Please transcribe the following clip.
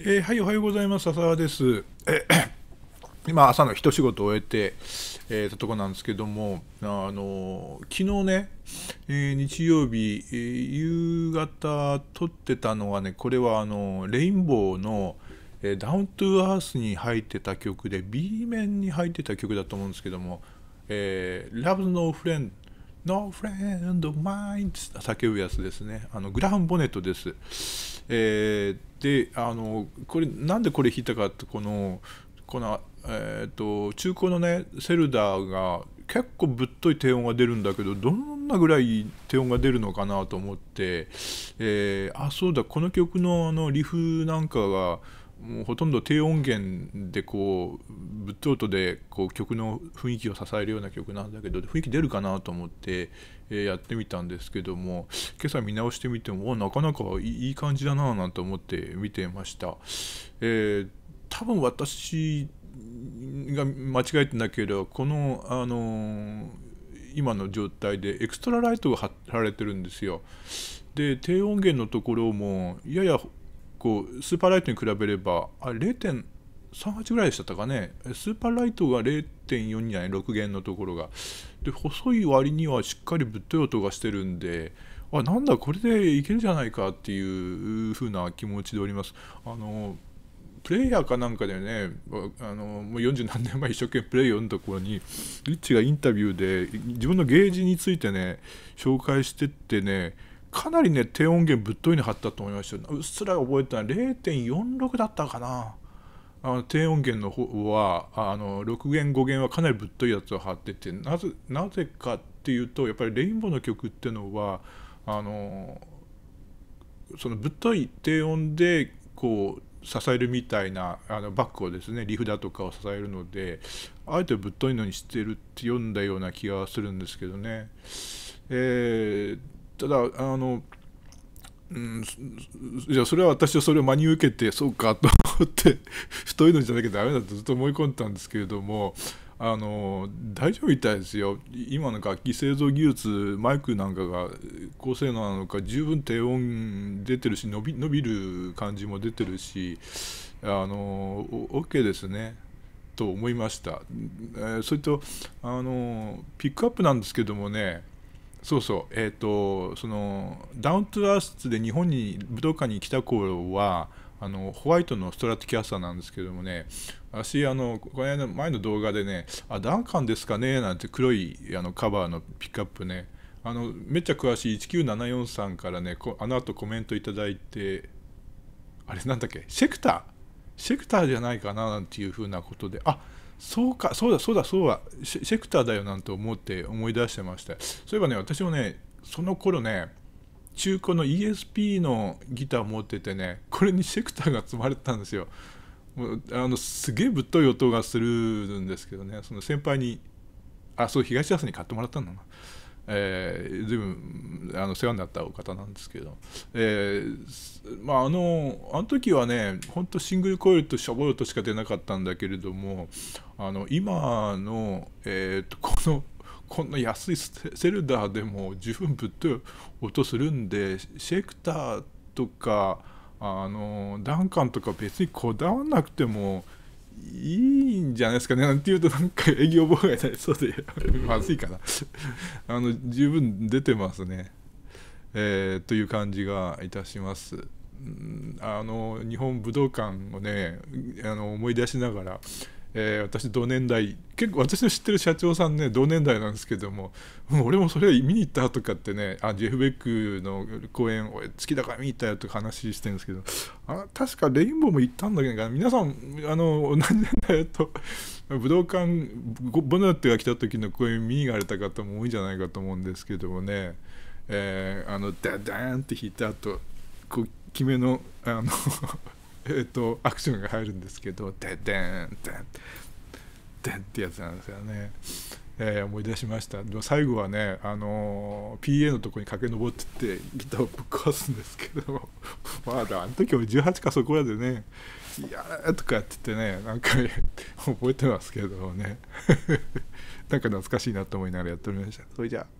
えー、はい、おはようございます。笹川です。今、朝の一仕事を終えて、えー、たとこなんですけども、あの昨日ね、えー、日曜日、え夕方撮ってたのはね、これはあのレインボーの、えダウントゥアースに入ってた曲で、B 面に入ってた曲だと思うんですけども、えー、Love No Friend No friend of mine 叫ぶやつですね。あのグラハンボネットです。えー、で、あの、これ、なんでこれ弾いたかって、この、この、えっ、ー、と、中古のね、セルダーが結構ぶっとい低音が出るんだけど、どんなぐらい低音が出るのかなと思って、えー、あ、そうだ、この曲のあの、リフなんかが、もうほとんど低音源でこうぶっとでこう曲の雰囲気を支えるような曲なんだけど雰囲気出るかなと思って、えやってみたんですけども今朝見直してみてもなかなかいい感じだななんて思って見てました。えー、多分私が間違えてなければこの、あの今の状態でエクストラライトが貼られてるんですよ。で低音源のところもやや構スーパーライトに比べればあ0.38ぐらいでしたかねスーパーライトが0 4じゃない6弦のところがで細い割にはしっかりぶっとい音がしてるんであなんだこれでいけるじゃないかっていう風な気持ちでおりますあのプレイヤーかなんかでねあのもう40何年前一生懸命プレイ読んだ頃にリッチがインタビューで自分のゲージについてね紹介してってねかなりね低音源ぶっといに貼ったと思いましたうっすら覚えてたの0.46だったかなあの低音源の方はあの6弦5弦はかなりぶっといやつを貼っててなぜなぜかっていうとやっぱりレインボーの曲っていうのはあのそのぶっとい低音でこう支えるみたいなあのバックをですねリフだとかを支えるのであえてぶっといのにしてるって読んだような気がするんですけどね。えーただあのうん、じゃそれは私はそれを真に受けてそうかと思って 太いのじゃなきゃダメだとずっと思い込んでたんですけれどもあの大丈夫みたいですよ今の楽器製造技術マイクなんかが高性能なのか十分低音出てるし伸び伸びる感じも出てるしあの OK ですねと思いました、えー、それとあのピックアップなんですけどもねそうそう、えっ、ー、と、そのダウントゥアースで日本に武道館に来た頃は、あのホワイトのストラティキャスターなんですけどもね、私、あのこの前の動画でね、あ、ダンカンですかねなんて黒いあのカバーのピックアップね、あのめっちゃ詳しい1974さんからね、あの後コメントいただいて、あれなんだっけ、シェクターシェクターじゃないかななんていうふうなことで、あそうか、そうだ、そうだ、そうだ、シェクターだよなんて思って思い出してました。そういえばね、私もね、その頃ね、中古の ESP のギター持っててね、これにシェクターが積まれてたんですよ。もうあのすげえぶっとい音がするんですけどね、その先輩に、あ、そう、東安に買ってもらったんだな。えー、随分あの世話になったお方なんですけど、えー、まあ、あのあの時はねほんとシングルコイルとシャボルとしか出なかったんだけれどもあの今の、えーと、このこんな安いセルダーでも十分ぶっとい音するんでシェクターとかあのダンカンとか別にこだわらなくてもいいんじゃないですかね。なんて言うと、なんか営業妨害になりそうで、まずいかな。あの、十分出てますね。えー、という感じがいたします。あの日本武道館をねあの思い出しながらえー、私同年代結構私の知ってる社長さんね同年代なんですけどもも俺もそれ見に行ったとかってねあジェフ・ベックの公演俺月だから見に行ったよとか話してるんですけどあ確かレインボーも行ったんだけど皆さんあの同じ年代と武道館ボナットが来た時の公演見に行かれた方も多いんじゃないかと思うんですけどもね、えー、あのダダーンって弾いた後こう決めのあのえーと、アクションが入るんですけど「でんでんてんでん」ってやつなんですよね。えー、思い出しましたでも最後はね、あのー、PA のとこに駆け上ってってギターをぶっ壊すんですけど まだあの時俺18かそこらでね「いやー」とかやっててねなんか覚えてますけどね なんか懐かしいなと思いながらやっておりましたそれじゃあ